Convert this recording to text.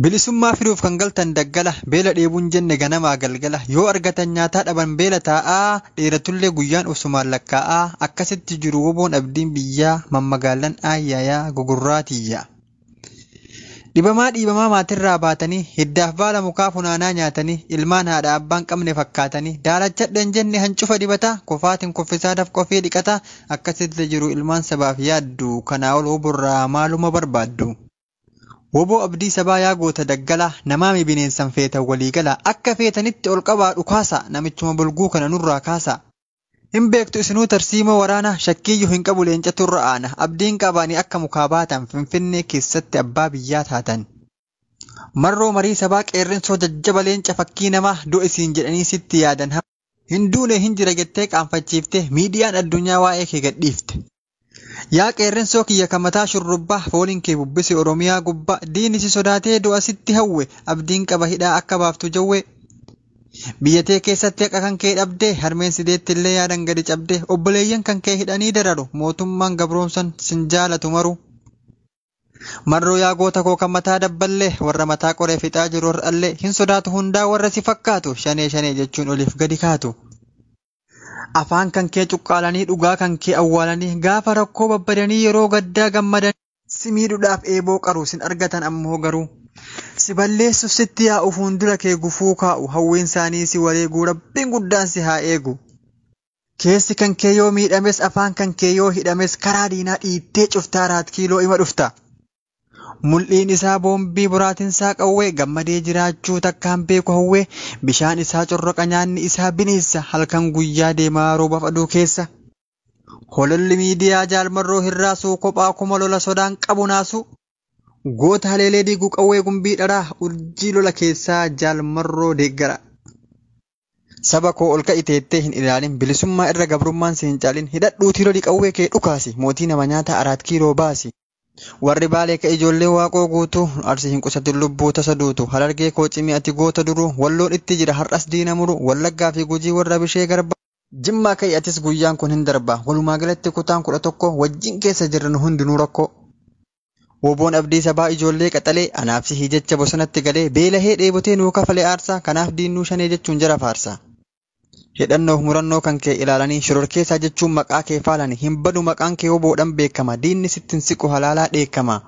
Bilisummaa fiduuf kan galtan daggala beela dheebuun jenne ganamaa galgala yoo argatan nyaataa dhaban beela taa'aa dheeratullee guyyaan obsumaan lakkaa'aa akkasitti jiru woboon abdiin biyyaa mammagaalan aayyayaa gugurraatiyya. Dhibamaa dhiibamaa maatirraa baatanii hiddaaf baala mukaa funaanaa nyaatanii ilmaan haadha abbaan qabne fakkaatanii daalachadhan jenne hancufa dibataa kofaatiin koffisaadhaaf qofee dhiqata akkasitti jiru ilmaan sabaaf yaaddu kanaa ol woborraa maaluma barbaaddu. Woboo abdii sabaa yaa goota daggalaa namaami bineensan feetan waliigalaa akka feetanitti ol qabaa dhukaasaa namichuma bulguu kana nurraa kaasaa. Hin beektu isinuu tarsiimoo waraana shakkiyyuu hin qabu leencatu irra aana abdiin qabaanii akka mukaa baatan finfinnee keessatti abbaa biyyaa taatan. Marroo marii sabaa Qeerrensoo jajjaba leenca fakkii namaa du'a isiin jedhanii sitti yaadan hin duune hin jira jettee qaanfachiiftee miidiyaan addunyaa waa'ee kee gadhiifte. Yaa qeerrinsoo kiyya kamataa shurrubbaa fooliin kee bubbise Oromiyaa gubbaa diinisi si sodaatee du'a sitti hawwe abdiin qaba hidhaa akka baaftu jawwee. Biyyatee keessatti haqa kan kee dhabdee harmeen sideetti illee yaadan gadi cabdee obboleeyyan kan kee hidhanii dararu mootummaan gabroomsan sin maru. Marroo yaa goota koo kan mataa dabballee warra mataa qoree fixaa jiru hin sodaatu hundaa warra si fakkaatu shanee shanee jechuun oliif gadi kaatu. afaan kan kee cuqqaalanii dhugaa kan kee awwaalanii gaafa rakkoo babbadanii yeroo gaddaa gammadanii. si miidhuudhaaf eeboo qaru sin argatan ammoo garuu si balleessuuf sitti yaa'u fuuldura kee gufuu kaa'u hawwiin isaanii si wareeguu rabbiin guddaan si haa eegu. Keessi kan kee yoo miidhames afaan kan kee yoo hidhames karaa diinaa dhiittee cuftaa raat kiiloo ima dhufta. mul'iin isaa boombii boraatinsaa qawwee gammadee jiraachuu takkaan beeku hawwee bishaan isaa corroqa nyaanni isaa bineessa halkan guyyaa deemaa rooba aduu keessa. Hololli miidiyaa jaalmarroo hirraasuu kophaa kuma lola sodaan qabu naasu. Goota haleelee diiguu qawwee gumbii dharaa urjii lola keessaa jaalmarroo deeggara. Saba koo ol ka'iteettee hin ilaalin bilisummaa irra gabrummaan seencaalin hidhadhuutii loli qawwee kee dhukaasi mootii nama nyaata baasi. Warri Baaleeka ijoollee waaqoo guutuu arsii hin qusatin lubbuu tasa duutu halargee koocimii ati goota duruu itti jira har'as diina muru wallaggaa fi gujii warra bishee garba. Jimmaa ka'e atis guyyaan kun hin darba walumaa galatti kutaan kudha tokko wajjiin keessa nu hundinuu rakkoo. Woboon abdii sabaa ijoollee qaxalee sihii jecha bosonatti galee beelahee dheebotee nuu kafalee aarsa. kanaaf diinnuu shanee jechuun jara faarsa. hidhannoo murannoo kan kee ilaalanii shiroor keessaa jechuun maqaa kee faalan hin badu maqaan kee yoo beekama diinni sittin siqu halaalaa dheekama